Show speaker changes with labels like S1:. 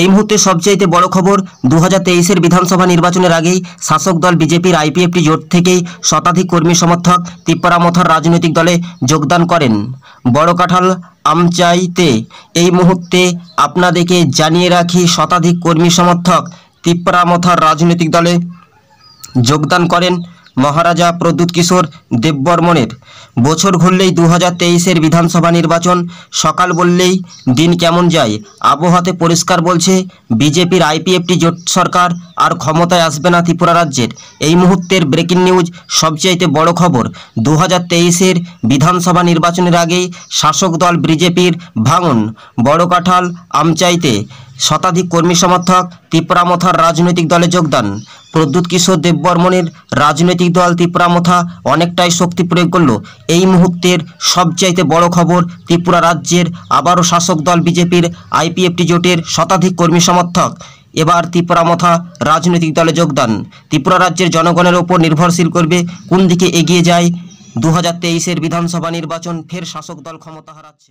S1: এই মুহূর্তে সবচাইতে বড় খবর দু হাজার বিধানসভা নির্বাচনের আগেই শাসক দল বিজেপির আইপিএফটি জোট থেকেই শতাধিক কর্মী সমর্থক মথর রাজনৈতিক দলে যোগদান করেন বড় কাঁঠাল আমচাইতে এই মুহূর্তে আপনাদেরকে জানিয়ে রাখি শতাধিক কর্মী সমর্থক মথর রাজনৈতিক দলে যোগদান করেন মহারাজা প্রদ্যুৎ কিশোর দেববর্মনের বছর ঘুরলেই দু হাজার তেইশের বিধানসভা নির্বাচন সকাল বললেই দিন কেমন যায় আবহাওয়াতে পরিষ্কার বলছে বিজেপির আইপিএফটি জোট সরকার আর ক্ষমতায় আসবে না ত্রিপুরা রাজ্যের এই মুহূর্তের ব্রেকিং নিউজ সবচাইতে বড় খবর দু হাজার তেইশের বিধানসভা নির্বাচনের আগেই শাসক দল বিজেপির ভাঙন বড় কাঁঠাল আমচাইতে শতাধিক কর্মী সমর্থক ত্রিপুরামথার রাজনৈতিক দলে যোগদান প্রদ্যুৎ কিশোর দেববর্মনের রাজনৈতিক দল ত্রিপুরামথা অনেকটাই শক্তি প্রয়োগ করল এই মুহূর্তের সবচাইতে বড় খবর ত্রিপুরা রাজ্যের আবারও শাসক দল বিজেপির আইপিএফটি জোটের শতাধিক কর্মী সমর্থক এবার ত্রিপুরামথা রাজনৈতিক দলে যোগদান ত্রিপুরা রাজ্যের জনগণের ওপর নির্ভরশীল করবে কোন দিকে এগিয়ে যায় দু হাজার বিধানসভা নির্বাচন ফের শাসক দল ক্ষমতা হারাচ্ছে